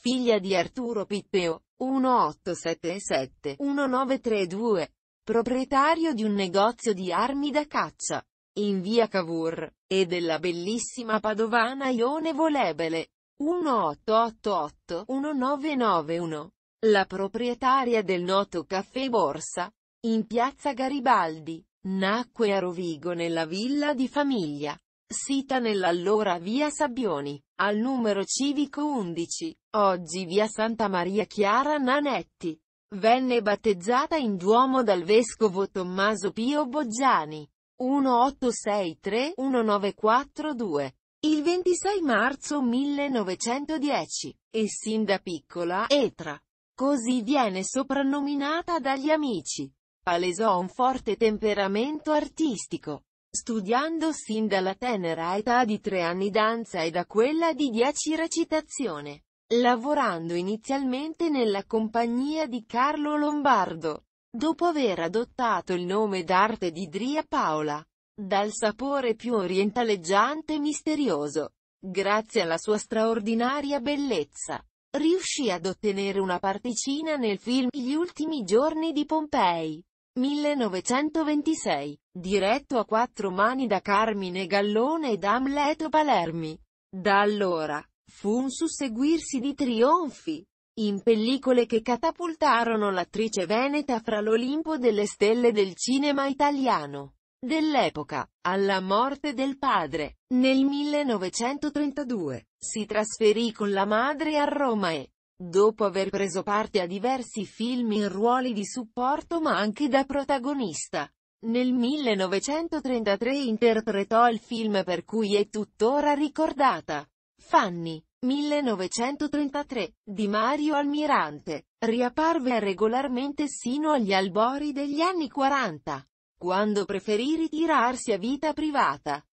figlia di Arturo Pippeo, 1877-1932, proprietario di un negozio di armi da caccia, in via Cavour, e della bellissima padovana Ione Volebele, 1888-1991, la proprietaria del noto caffè Borsa, in piazza Garibaldi, nacque a Rovigo nella villa di famiglia. Sita nell'allora via Sabbioni, al numero civico 11, oggi via Santa Maria Chiara Nanetti. Venne battezzata in Duomo dal vescovo Tommaso Pio Boggiani. 1863-1942. Il 26 marzo 1910, e sin da piccola, Etra. Così viene soprannominata dagli amici. Palesò un forte temperamento artistico studiando sin dalla tenera età di tre anni danza e da quella di dieci recitazione, lavorando inizialmente nella compagnia di Carlo Lombardo. Dopo aver adottato il nome d'arte di Dria Paola, dal sapore più orientaleggiante e misterioso, grazie alla sua straordinaria bellezza, riuscì ad ottenere una particina nel film Gli ultimi giorni di Pompei. 1926, diretto a quattro mani da Carmine Gallone ed Amleto Palermi. Da allora, fu un susseguirsi di trionfi, in pellicole che catapultarono l'attrice veneta fra l'Olimpo delle stelle del cinema italiano dell'epoca, alla morte del padre. Nel 1932, si trasferì con la madre a Roma e, Dopo aver preso parte a diversi film in ruoli di supporto ma anche da protagonista. Nel 1933 interpretò il film per cui è tuttora ricordata. Fanny, 1933, di Mario Almirante, riapparve regolarmente sino agli albori degli anni 40, quando preferì ritirarsi a vita privata.